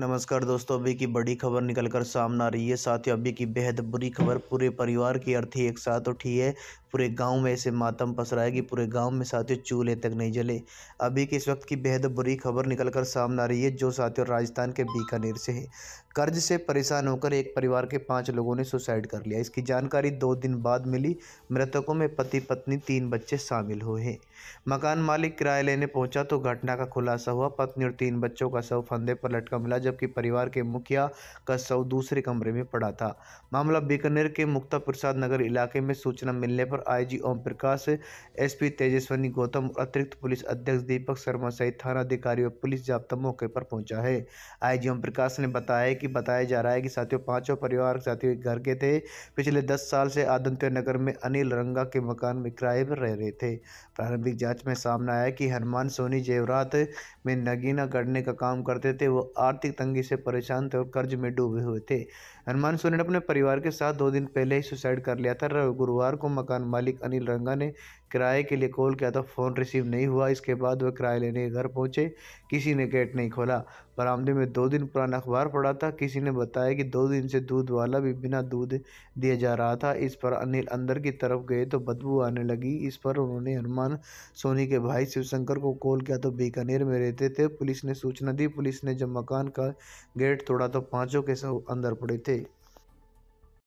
नमस्कार दोस्तों अभी की बड़ी खबर निकल कर सामने आ रही है साथियों अभी की बेहद बुरी खबर पूरे परिवार की अर्थी एक साथ उठी है पूरे गांव में ऐसे मातम है कि पूरे गांव में साथियों चूल्हे तक नहीं जले अभी के इस वक्त की बेहद बुरी खबर निकल कर सामने आ रही है जो साथियों राजस्थान के बीकानेर से है कर्ज से परेशान होकर एक परिवार के पाँच लोगों ने सुसाइड कर लिया इसकी जानकारी दो दिन बाद मिली मृतकों में पति पत्नी तीन बच्चे शामिल हुए हैं मकान मालिक किराए लेने पहुंचा तो घटना का खुलासा हुआ पत्नी और तीन बच्चों का शव फंदे पर लटका मिला जबकि परिवार के मुखिया का शव दूसरे कमरे में पड़ा था मामला बीकानेर के मुक्ता प्रसाद नगर इलाके में सूचना मिलने पर आईजी ओम प्रकाश एसपी तेजस्वनी गौतम अतिरिक्त पुलिस अध्यक्ष दीपक शर्मा सहित थाना अधिकारी और पुलिस जाब्ता मौके पर पहुंचा है आईजी ओम प्रकाश ने बताया कि बताया जा रहा है कि साथियों पांचों परिवार साथियों घर के थे पिछले दस साल से आदंत्य नगर में अनिल रंगा के मकान में किराए पर रह रहे थे प्रारंभिक जाँच में सामने आया कि हनुमान सोनी जेवरात में नगीना गढ़ने का काम करते थे वो आर्थिक तंगी से परेशान थे और कर्ज में डूबे हुए थे हनुमान सोनी ने अपने परिवार के साथ दो दिन पहले ही सुसाइड कर लिया था गुरुवार को मकान मालिक अनिल रंगा ने किराए के लिए कॉल किया था फ़ोन रिसीव नहीं हुआ इसके बाद वह किराए लेने घर पहुंचे किसी ने गेट नहीं खोला बरामदे में दो दिन पुराना अखबार पड़ा था किसी ने बताया कि दो दिन से दूध वाला भी बिना दूध दिया जा रहा था इस पर अनिल अंदर की तरफ गए तो बदबू आने लगी इस पर उन्होंने हनुमान सोनी के भाई शिवशंकर को कॉल किया तो बीकानेर में रहते थे पुलिस ने सूचना दी पुलिस ने जब मकान का गेट तोड़ा तो पाँचों के सब अंदर पड़े थे